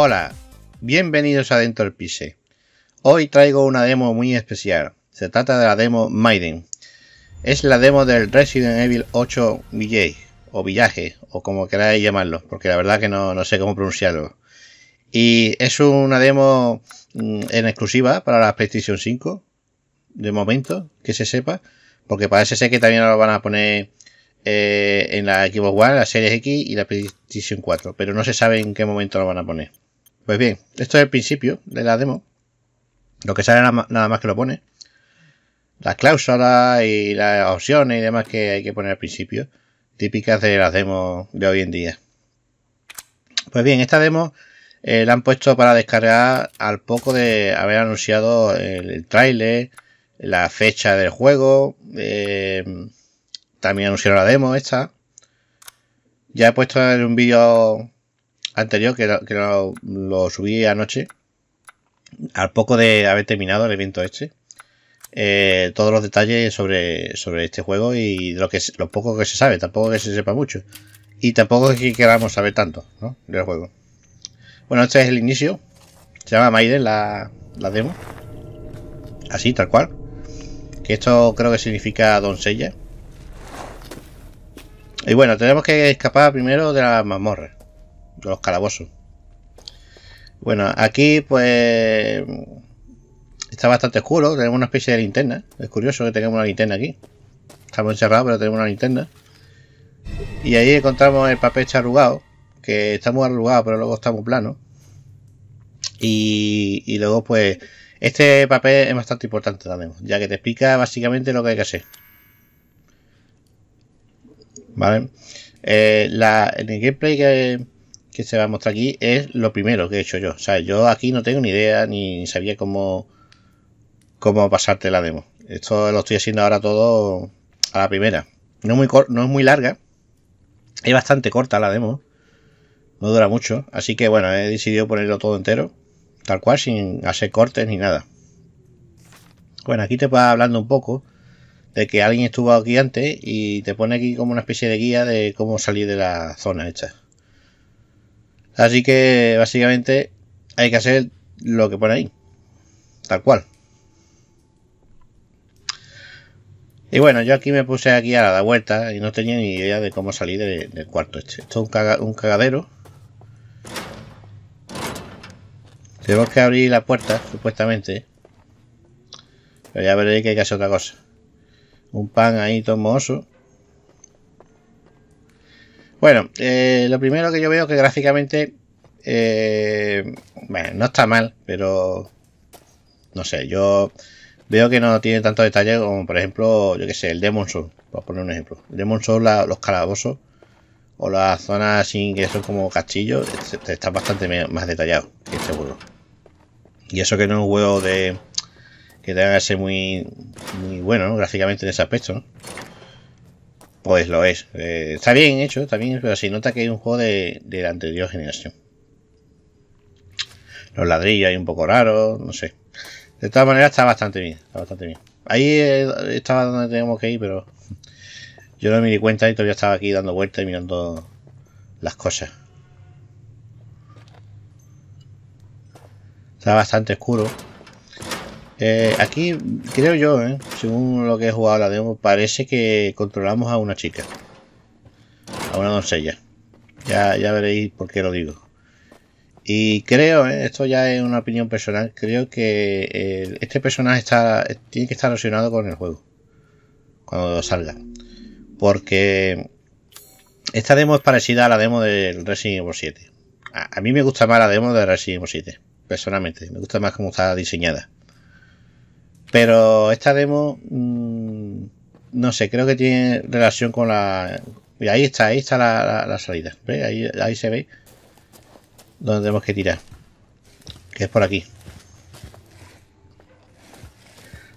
Hola, bienvenidos a Dentro del Pise. Hoy traigo una demo muy especial. Se trata de la demo Maiden. Es la demo del Resident Evil 8 VJ, o Villaje o como queráis llamarlo, porque la verdad que no, sé cómo pronunciarlo. Y es una demo mm, en exclusiva para la PlayStation 5, de momento, que se sepa, porque parece ser que también lo van a poner eh, en la Xbox One, la Series X y la PlayStation 4, pero no se sabe en qué momento lo van a poner. Pues bien, esto es el principio de la demo. Lo que sale nada más que lo pone. Las cláusulas y las opciones y demás que hay que poner al principio. Típicas de las demos de hoy en día. Pues bien, esta demo eh, la han puesto para descargar al poco de haber anunciado el, tráiler, la fecha del juego. Eh, también anunciaron la demo esta. Ya he puesto en un vídeo anterior, que, lo, que lo, subí anoche, al poco de haber terminado el evento este, eh, todos los detalles sobre, sobre este juego y lo, que, lo poco que se sabe, tampoco que se sepa mucho. Y tampoco que queramos saber tanto del juego. Bueno, este es el inicio. Se llama Maiden la, la demo. Así, tal cual. Que esto creo que significa doncella. Y bueno, tenemos que escapar primero de la mazmorra los calabozos. Bueno, aquí pues está bastante oscuro, tenemos una especie de linterna. Es curioso que tengamos una linterna aquí. Estamos encerrados, pero tenemos una linterna. Y ahí encontramos el papel charrugado, este que está muy arrugado, pero luego está muy plano. Y, y luego pues este papel es bastante importante también, ya que te explica básicamente lo que hay que hacer. ¿Vale? Eh, la, en el gameplay que que se va a mostrar aquí es lo primero que he hecho yo. O sea, yo aquí no tengo ni idea ni sabía cómo, cómo pasarte la demo. Esto lo estoy haciendo ahora todo a la primera. No, muy no es muy larga. Es bastante corta la demo. No dura mucho. Así que bueno, he decidido ponerlo todo entero. Tal cual, sin hacer cortes ni nada. Bueno, aquí te va hablando un poco de que alguien estuvo aquí antes y te pone aquí como una especie de guía de cómo salir de la zona hecha. Así que básicamente hay que hacer lo que pone ahí. Tal cual. Y bueno, yo aquí me puse aquí a la vuelta y no tenía ni idea de cómo salir del cuarto este. Esto es un, cagadero. Tenemos que abrir la puerta, supuestamente. Pero ya veréis que hay que hacer otra cosa. Un pan ahí tomoso. Bueno, eh, lo primero que yo veo que gráficamente, eh, bueno, no está mal, pero no sé, yo veo que no tiene tanto detalle como, por ejemplo, yo que sé, el Demon Soul, Para poner un ejemplo. Demon Soul, los calabozos o las zonas sin que son como castillos, este, este está bastante más detallado que este Y eso que no es un juego de que tenga que ser muy, muy bueno gráficamente en ese aspecto, pues lo es. Eh, está bien hecho, está pero si nota que hay un juego de, de la anterior generación. Los ladrillos hay un poco raros, no sé. De todas maneras está bastante bien, bastante bien. Ahí eh, estaba donde teníamos que ir, pero yo no me di cuenta y todavía estaba aquí dando vueltas y mirando las cosas. Está bastante oscuro. Eh, aquí creo yo, eh, según lo que he jugado la demo, parece que controlamos a una chica. A una doncella. Ya, veréis por qué lo digo. Y creo, eh, esto ya es una opinión personal, creo que este personaje está, tiene que estar relacionado con el juego. Cuando salga. Porque esta demo es parecida a la demo del Resident Evil 7. A, mí me gusta más la demo de Resident Evil 7. Personalmente, me gusta más cómo está diseñada pero esta demo, mm, no sé, creo que tiene relación con la... ahí está, ahí está la, salida. ¿Ve? Ahí, se ve donde tenemos que tirar. Que es por aquí.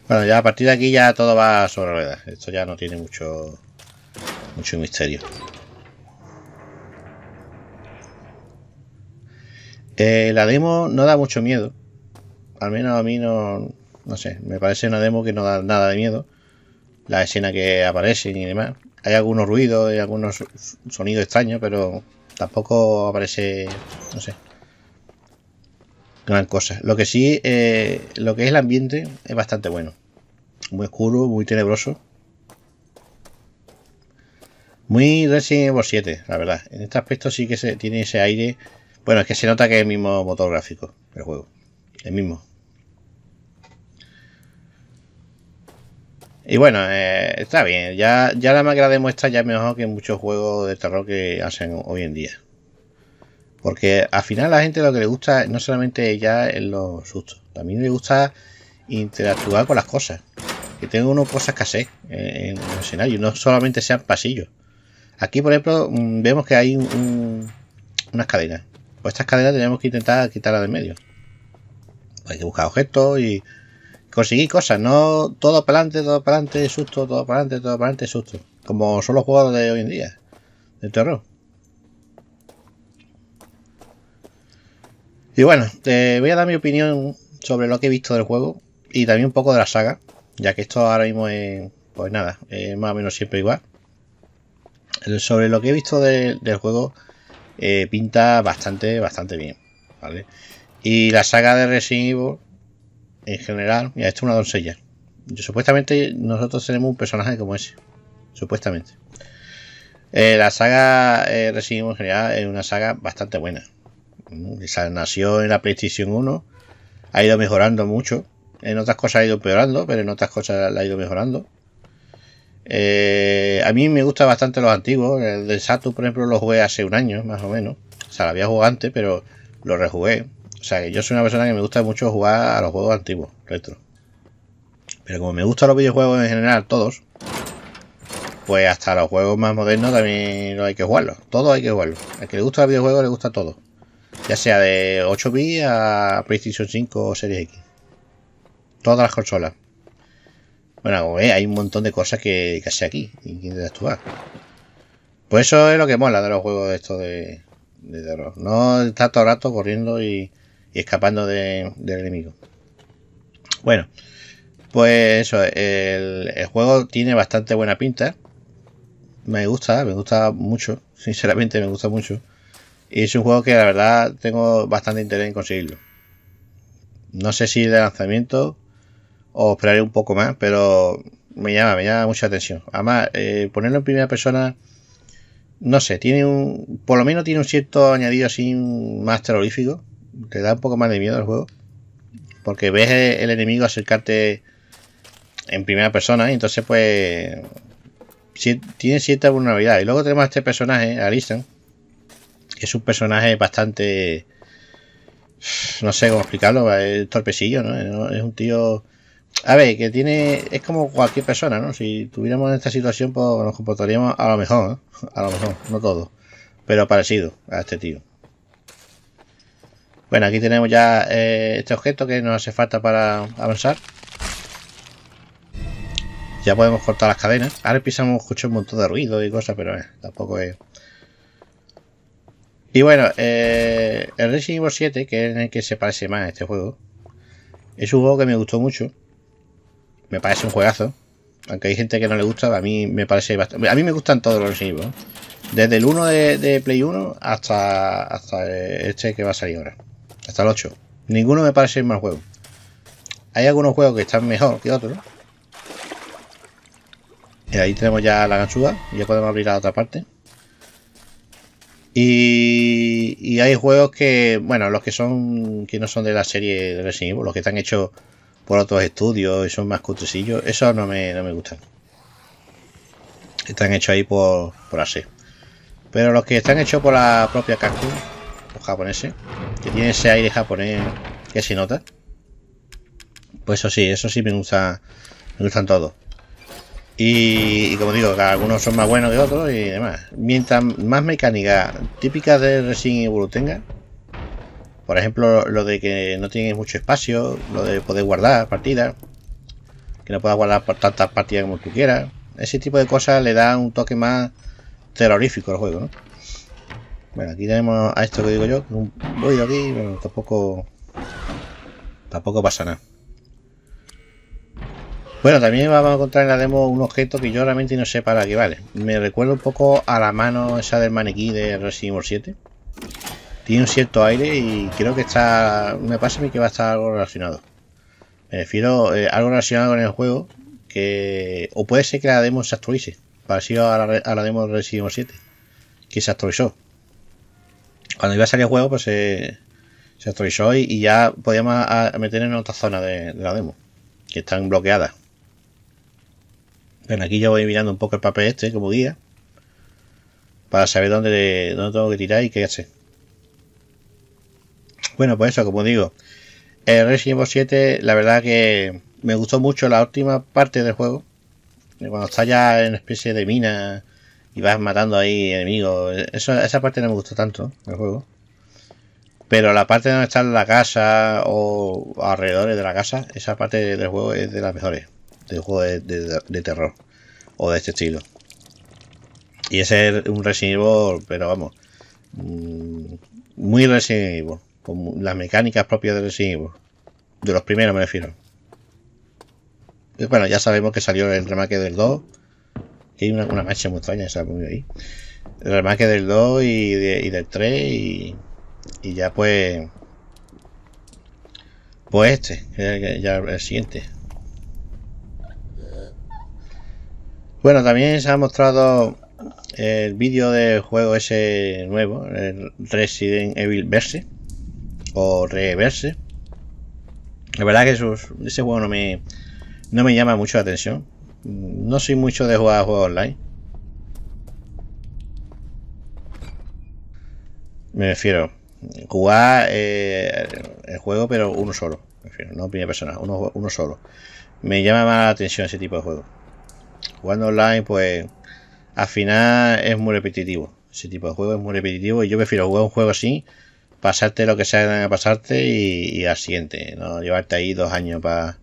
Bueno, ya a partir de aquí ya todo va sobre ruedas. Esto ya no tiene mucho, mucho misterio. Eh, la demo no da mucho miedo. Al menos a mí no, no sé, me parece una demo que no da nada de miedo. La escena que aparece y demás. Hay algunos ruidos y algunos sonidos extraños, pero tampoco aparece, no sé, gran cosa. Lo que sí, eh, lo que es el ambiente es bastante bueno. Muy oscuro, muy tenebroso. Muy Resident Evil 7, la verdad. En este aspecto sí que se tiene ese aire. Bueno, es que se nota que es el mismo motor gráfico del juego. El mismo. Y bueno, eh, está bien. Ya, ya la magra demuestra ya mejor que muchos juegos de terror que hacen hoy en día. Porque al final a la gente lo que le gusta no solamente ya es los sustos, también le gusta interactuar con las cosas. Que tenga uno cosas que hacer en, el escenario, no solamente sean pasillos. Aquí, por ejemplo, mm, vemos que hay unas cadenas. Pues estas cadenas tenemos que intentar quitarlas de medio. Hay que buscar objetos y Conseguir cosas, no todo para adelante, todo para adelante, susto, todo para adelante, todo para adelante, susto. Como son los juegos de hoy en día, de terror. Y bueno, te voy a dar mi opinión sobre lo que he visto del juego y también un poco de la saga, ya que esto ahora mismo es, pues nada, es más o menos siempre igual. Sobre lo que he visto del juego, eh, pinta bastante, bastante bien, ¿vale? Y la saga de Resident Evil en general, mira, esto es una doncella. Supuestamente nosotros tenemos un personaje como ese. Supuestamente. Eh, la saga eh, Recibimos en general es una saga bastante buena. Mm, nació en la PlayStation 1. Ha ido mejorando mucho. En otras cosas ha ido empeorando, pero en otras cosas la ha ido mejorando. Eh, a mí me gustan bastante los antiguos. El de Saturn, por ejemplo, lo jugué hace un año, más o menos. O sea, lo había jugado antes, pero lo rejugué. O sea, yo soy una persona que me gusta mucho jugar a los juegos antiguos, retro. Pero como me gustan los videojuegos en general, todos, pues hasta los juegos más modernos también no hay que jugarlos. Todos hay que jugarlos. Al que le gusta los videojuegos le gusta todo. Ya sea de 8 bits a PlayStation 5 o Series X. Todas las consolas. Bueno, como hay un montón de cosas que, que aquí y que interactuar. Pues eso es lo que mola de los juegos de estos de, de terror. No estar todo el rato corriendo y y escapando del enemigo. Bueno, pues eso, el, el, juego tiene bastante buena pinta. Me gusta, me gusta mucho, sinceramente me gusta mucho. Y es un juego que la verdad tengo bastante interés en conseguirlo. No sé si de lanzamiento o esperaré un poco más, pero me llama, me llama mucha atención. Además, eh, ponerlo en primera persona, no sé, tiene un, por lo menos tiene un cierto añadido así más terrorífico te da un poco más de miedo el juego. Porque ves el, enemigo acercarte en primera persona y entonces pues tiene cierta vulnerabilidad. Y luego tenemos a este personaje, Alison, que es un personaje bastante... No sé cómo explicarlo, es torpecillo, ¿no? Es un tío... A ver, que tiene... Es como cualquier persona, ¿no? Si tuviéramos esta situación, pues nos comportaríamos a lo mejor, A lo mejor, no todo, pero parecido a este tío. Bueno, aquí tenemos ya eh, este objeto que nos hace falta para avanzar. Ya podemos cortar las cadenas. Ahora empezamos a escuchar un montón de ruido y cosas, pero eh, tampoco es... Y bueno, eh, el Resident Evil 7, que es el que se parece más a este juego, es un juego que me gustó mucho. Me parece un juegazo. Aunque hay gente que no le gusta, a mí me parece bastante... A mí me gustan todos los Resident Evil. Desde el 1 de, Play 1 hasta este que va a salir ahora hasta el 8. Ninguno me parece el mal juego. Hay algunos juegos que están mejor que otros. Y eh, ahí tenemos ya la y Ya podemos abrir la otra parte. Y, hay juegos que, bueno, los que son que no son de la serie de Resident Evil, los que están hechos por otros estudios y son más cutrecillos, eso no me, no gustan. Están hechos ahí por, por así. Pero los que están hechos por la propia Capcom japoneses, que tiene ese aire japonés que se nota. Pues eso sí, eso sí me gusta, me gustan todos. Y, como digo, algunos son más buenos que otros y demás. Mientras más mecánica típica de Resident Evil tenga, por ejemplo, lo de que no tienes mucho espacio, lo de poder guardar partidas, que no puedas guardar tantas partidas como tú quieras, ese tipo de cosas le da un toque más terrorífico al juego, bueno, aquí tenemos a esto que digo yo, Voy aquí, pero tampoco... Tampoco pasa nada. Bueno, también vamos a encontrar en la demo un objeto que yo realmente no sé para qué vale. Me recuerda un poco a la mano esa del maniquí de Resident Evil 7. Tiene un cierto aire y creo que está... Me pasa a mí que va a estar algo relacionado. Me refiero a eh, algo relacionado con el juego que... O puede ser que la demo se actualice. Parecido a la, a la demo de Resident Evil 7. Que se actualizó cuando iba a salir el juego, pues eh, se actualizó y, ya podíamos meter en otra zona de, la demo, que están bloqueadas. Bueno, aquí yo voy mirando un poco el papel este como guía, para saber dónde, dónde tengo que tirar y qué hacer. Bueno, pues eso, como digo, el Resident Evil 7, la verdad que me gustó mucho la última parte del juego, cuando está ya en especie de mina y vas matando ahí enemigos. Eso, esa parte no me gustó tanto del juego. Pero la parte donde está la casa o alrededores de la casa, esa parte del juego es de las mejores. Del juego de, terror o de este estilo. Y ese es un Resident pero vamos, mm, muy Resident con las mecánicas propias del Resident De los primeros me refiero. Y bueno, ya sabemos que salió el remake del 2 hay una, marcha mancha muy extraña que se ahí. del 2 y, del 3 y, ya pues... Pues este, ya, el siguiente. Bueno, también se ha mostrado el vídeo del juego ese nuevo, el Resident Evil Verse o Reverse. La verdad que esos, ese juego no me, no me llama mucho la atención. No soy mucho de jugar a juegos online. Me refiero, jugar eh, el juego pero uno solo. Me no primera persona, uno, solo. Me llama más la atención ese tipo de juego. Jugando online pues al final es muy repetitivo. Ese tipo de juego es muy repetitivo y yo prefiero jugar un juego así, pasarte lo que sea pasarte y, al siguiente, no llevarte ahí dos años para,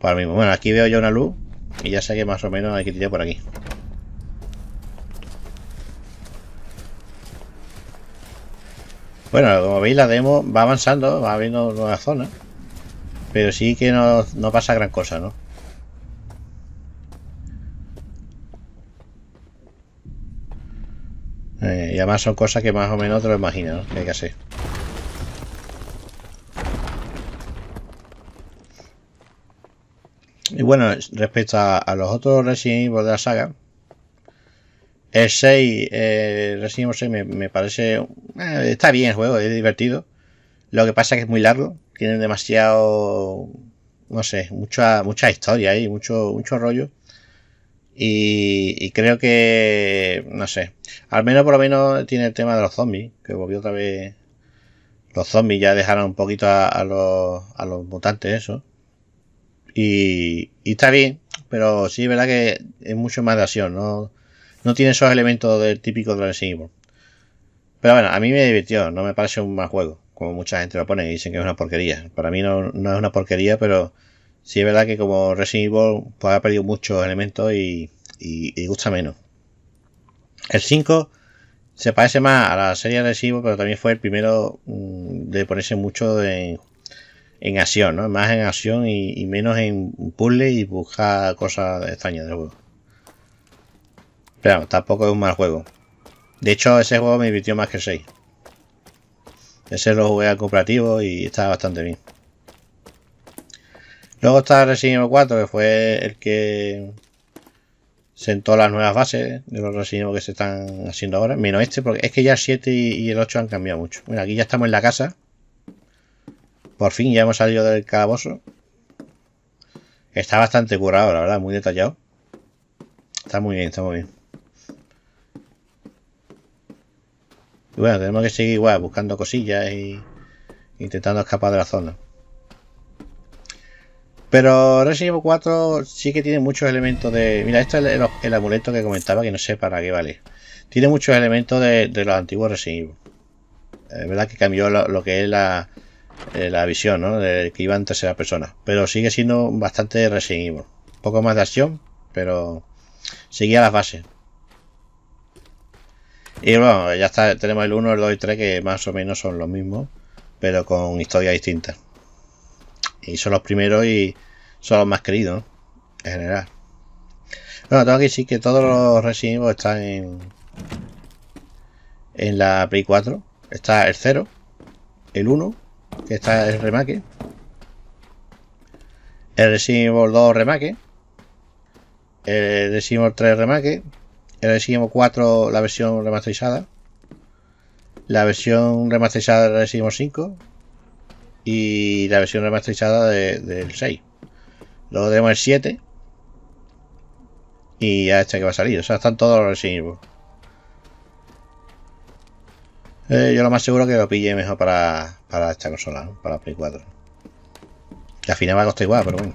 para lo mismo. Bueno, aquí veo yo una luz y ya sé que más o menos hay que tirar por aquí. Bueno, como veis la demo va avanzando, va habiendo nuevas zona Pero sí que no, pasa gran cosa, ¿no? Eh, y además son cosas que más o menos te lo imaginas, ¿no? Que hay que hacer. Y bueno, respecto a, los otros Resident Evil de la saga, el 6, eh, Resident Evil 6 me, parece... Eh, está bien el juego, es divertido. Lo que pasa es que es muy largo, tiene demasiado... No sé, mucha, mucha historia ahí, mucho, mucho rollo. Y, creo que, no sé, al menos por lo menos tiene el tema de los zombies, que volvió otra vez. Los zombies ya dejaron un poquito a, los, a los mutantes, eso. Y, está bien, pero sí es verdad que es mucho más de acción, ¿no? No tiene esos elementos del típico Resident Evil Pero bueno, a mí me divirtió, no me parece un mal juego, como mucha gente lo pone y dicen que es una porquería. Para mí no, es una porquería, pero sí es verdad que como Resident Evil pues, ha perdido muchos elementos y, gusta menos. El 5 se parece más a la serie de Resident Evil, pero también fue el primero mm, de ponerse mucho en en acción, ¿no? Más en acción y, menos en puzzle y buscar cosas extrañas de juego. Pero tampoco es un mal juego. De hecho, ese juego me invirtió más que el 6. Ese lo jugué al cooperativo y estaba bastante bien. Luego está Resident Evil 4, que fue el que sentó las nuevas bases de los Resident Evil que se están haciendo ahora. Menos este, porque es que ya el 7 y el 8 han cambiado mucho. Bueno, aquí ya estamos en la casa. Por fin ya hemos salido del calabozo. Está bastante curado, la verdad, muy detallado. Está muy bien, está muy bien. Y bueno, tenemos que seguir igual, buscando cosillas y intentando escapar de la zona. Pero Resident Evil 4 sí que tiene muchos elementos de... Mira, este es el, amuleto que comentaba, que no sé para qué vale. Tiene muchos elementos de, los antiguos Resident Es verdad que cambió lo que es la, eh, la visión, ¿no? De que iba en tercera persona. Pero sigue siendo bastante Resident Un poco más de acción, pero seguía las bases. Y bueno, ya está, tenemos el 1, el 2 y 3 que más o menos son los mismos, pero con historias distintas. Y son los primeros y son los más queridos, en general. Bueno, tengo que decir que todos los Resident están en, en la Play 4. Está el 0, el 1, que está el remake. El Resident Evil 2 remake. El Resident Evil 3 remake. El Resident Evil 4 la versión remasterizada. La versión remasterizada del Resident Evil 5. Y la versión remasterizada del 6. Luego tenemos el 7. Y ya este que va a salir. O sea, están todos los Resident Evil. Eh, yo lo más seguro que lo pille mejor para, esta consola, para Play 4. Que al final va a costar igual, pero bueno.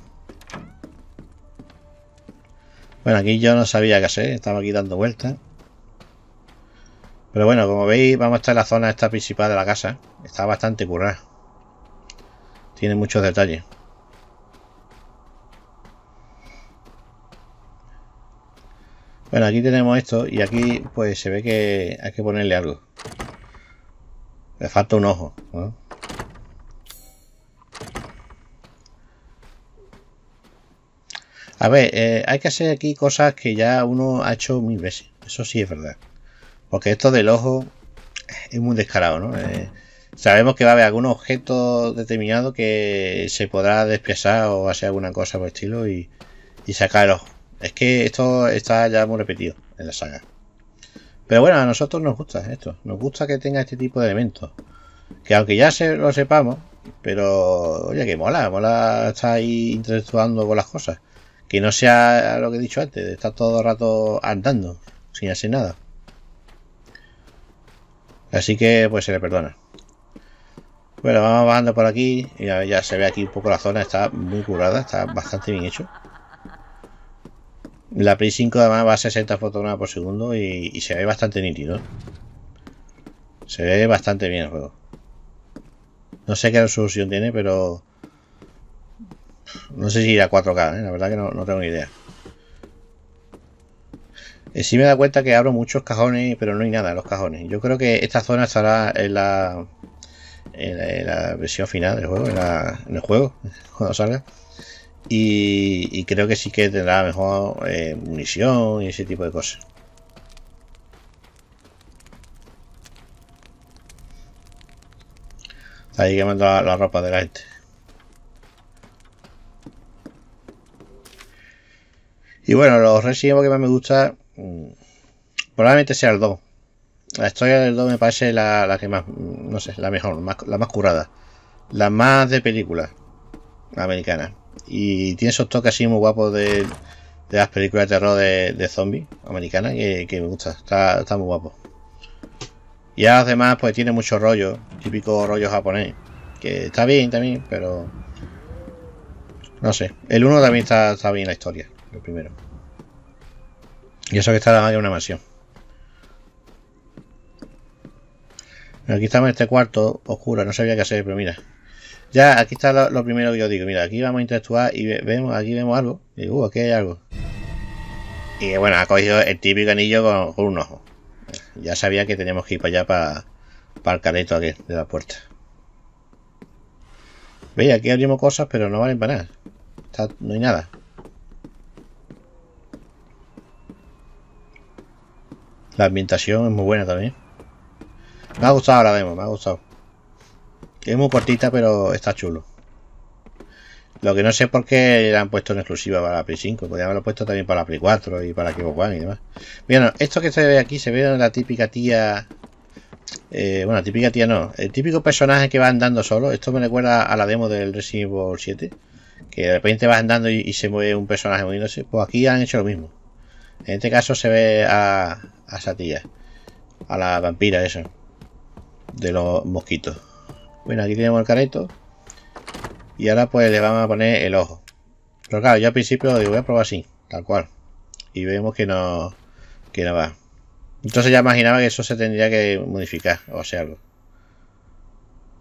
Bueno, aquí yo no sabía qué hacer, estaba aquí dando vueltas. Pero bueno, como veis, vamos a estar en la zona esta principal de la casa. Está bastante currada. Tiene muchos detalles. Bueno, aquí tenemos esto y aquí pues se ve que hay que ponerle algo. Me falta un ojo. A ver, eh, hay que hacer aquí cosas que ya uno ha hecho mil veces. Eso sí es verdad. Porque esto del ojo es muy descarado, ¿no? Eh, sabemos que va a haber algún objeto determinado que se podrá desplazar o hacer alguna cosa por el estilo y, y sacar el ojo. Es que esto está ya muy repetido en la saga. Pero bueno, a nosotros nos gusta esto. Nos gusta que tenga este tipo de elementos. Que aunque ya se, lo sepamos, pero oye, que mola, mola estar ahí interactuando con las cosas. Que no sea lo que he dicho antes, de estar todo el rato andando, sin hacer nada. Así que pues se le perdona. Bueno, vamos bajando por aquí. Ya, ya se ve aquí un poco la zona, está muy curada, está bastante bien hecho. La Play 5 además va a 60 fotogramas por segundo y, se ve bastante nítido. Se ve bastante bien el juego. No sé qué resolución tiene, pero... No sé si irá a 4K, ¿eh? la verdad que no, tengo ni idea. Eh, sí me da cuenta que abro muchos cajones, pero no hay nada en los cajones. Yo creo que esta zona estará en la, en la, versión final del juego, en el juego, cuando salga. Y, creo que sí que tendrá mejor eh, munición y ese tipo de cosas. Ahí quemando la, ropa de la gente. Y bueno, los residuos que más me gusta mm, probablemente sea el 2. La historia del 2 me parece la, que más, mm, no sé, la mejor, la más curada. La más de película americana. Y tiene esos toques así muy guapos de, las películas de terror de, zombies americanas que, me gusta. Está, muy guapo. Y además, pues tiene mucho rollo, típico rollo japonés. Que está bien también, pero. No sé. El uno también está, está bien la historia, el primero. Y eso que está en una mansión. Aquí estamos en este cuarto oscuro, no sabía qué hacer, pero mira, ya, aquí está lo, primero que yo digo. Mira, aquí vamos a interactuar y vemos, aquí vemos algo. Y digo, uh, aquí hay algo. Y bueno, ha cogido el típico anillo con, un ojo. Ya sabía que teníamos que ir para allá para, para el careto aquí de la puerta. Veis, aquí abrimos cosas, pero no valen para nada. no hay nada. La ambientación es muy buena también. Me ha gustado la demo, me ha gustado. Es muy cortita, pero está chulo. Lo que no sé por qué la han puesto en exclusiva para la Play 5. Podrían haberlo puesto también para la Play 4 y para Xbox y demás. Bueno, esto que se ve aquí se ve en la típica tía... Eh, bueno, típica tía no. El típico personaje que va andando solo. Esto me recuerda a la demo del Resident Evil 7. Que de repente vas andando y, se mueve un personaje moviéndose. Pues aquí han hecho lo mismo. En este caso se ve a, esa tía. A la vampira eso. De los mosquitos. Bueno, aquí tenemos el careto. Y ahora pues le vamos a poner el ojo. Pero claro, yo al principio digo, voy a probar así, tal cual. Y vemos que no, que va. Entonces ya imaginaba que eso se tendría que modificar o hacer algo.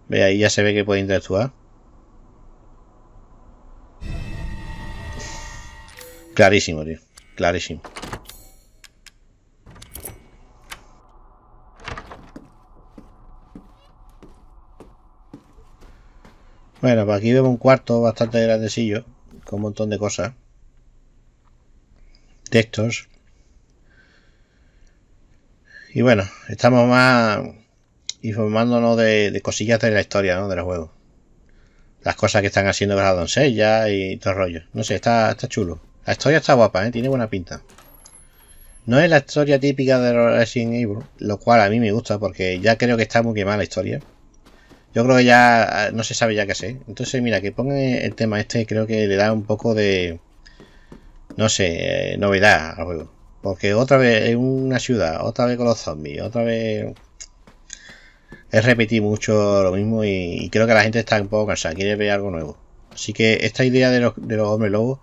Ve ahí ya se ve que puede interactuar. Clarísimo, tío. Clarísimo. Bueno, pues aquí vemos un cuarto bastante grandecillo, con un montón de cosas. Textos. Y bueno, estamos más informándonos de, cosillas de la historia, ¿no? Del juego. Las cosas que están haciendo las doncellas y todo el rollo. No sé, está, está chulo. La historia está guapa, ¿eh? Tiene buena pinta. No es la historia típica de Resident Evil, lo cual a mí me gusta porque ya creo que está muy quemada la historia. Yo creo que ya ah, no se sabe ya qué sé. Entonces, mira, que ponga el tema este creo que le da un poco de, no sé, eh, novedad al juego. Porque otra vez en una ciudad, otra vez con los zombies, otra vez... Es repetir mucho lo mismo y, creo que la gente está un poco cansada, quiere ver algo nuevo. Así que esta idea de los, de los hombres lobos,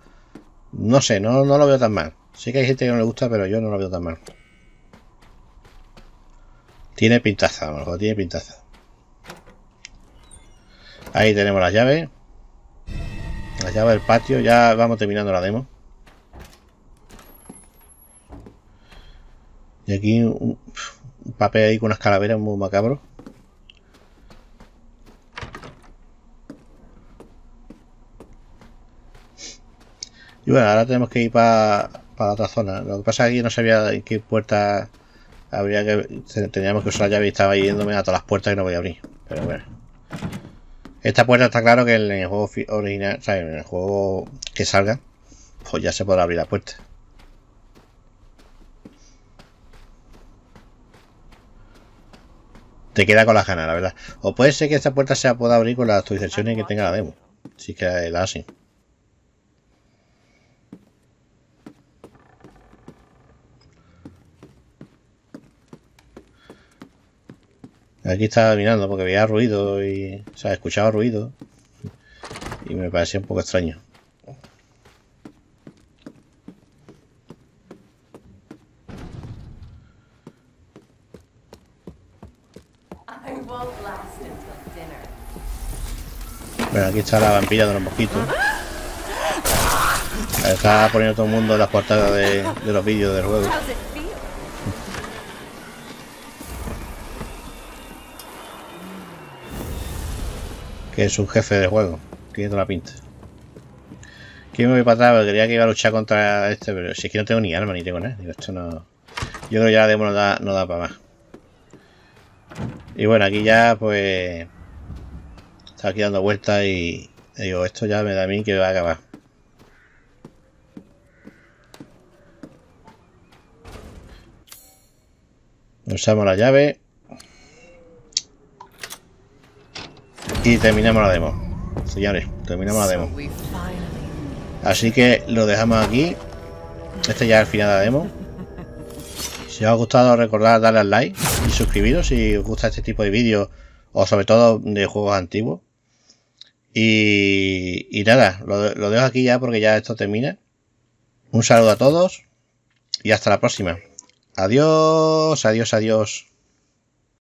no sé, no, no lo veo tan mal. Sé que hay gente que no le gusta, pero yo no lo veo tan mal. Tiene pintaza, a lo mejor tiene pintaza. Ahí tenemos la llave, la llave del patio. Ya vamos terminando la demo. Y aquí un, papel ahí con unas calaveras muy macabro. Y bueno, ahora tenemos que ir para la otra zona. Lo que pasa es que aquí no sabía en qué puerta habría que... Teníamos que usar la llave y estaba yéndome a todas las puertas que no voy a abrir. Pero bueno. Esta puerta está claro que en el juego original, o sea, en el juego que salga, pues ya se podrá abrir la puerta. Te queda con las ganas, la verdad. O puede ser que esta puerta se pueda abrir con las actualizaciones que tenga la demo. Si que la hacen. Aquí estaba mirando porque había ruido y. se sea, escuchado ruido. Y me parecía un poco extraño. Bueno, aquí está la vampira de los mosquitos. Está poniendo todo el mundo en las portadas de, de los vídeos del juego. que es un jefe de juego. Tiene toda la pinta. Que me voy para atrás, creía que iba a luchar contra este, pero si es que no tengo ni arma ni tengo nada. Digo, esto no. Yo creo que ya la demo no da, no da para más. Y bueno, aquí ya pues. Estaba aquí dando vueltas y. Digo, esto ya me da a mí que va a acabar. Usamos la llave. Y terminamos la demo. Señores, terminamos la demo. Así que lo dejamos aquí. Este ya es el final de la demo. Si os ha gustado, recordad darle al like y suscribiros si os gusta este tipo de vídeos o sobre todo de juegos antiguos. Y, nada, lo dejo aquí ya porque ya esto termina. Un saludo a todos y hasta la próxima. Adiós, adiós, adiós.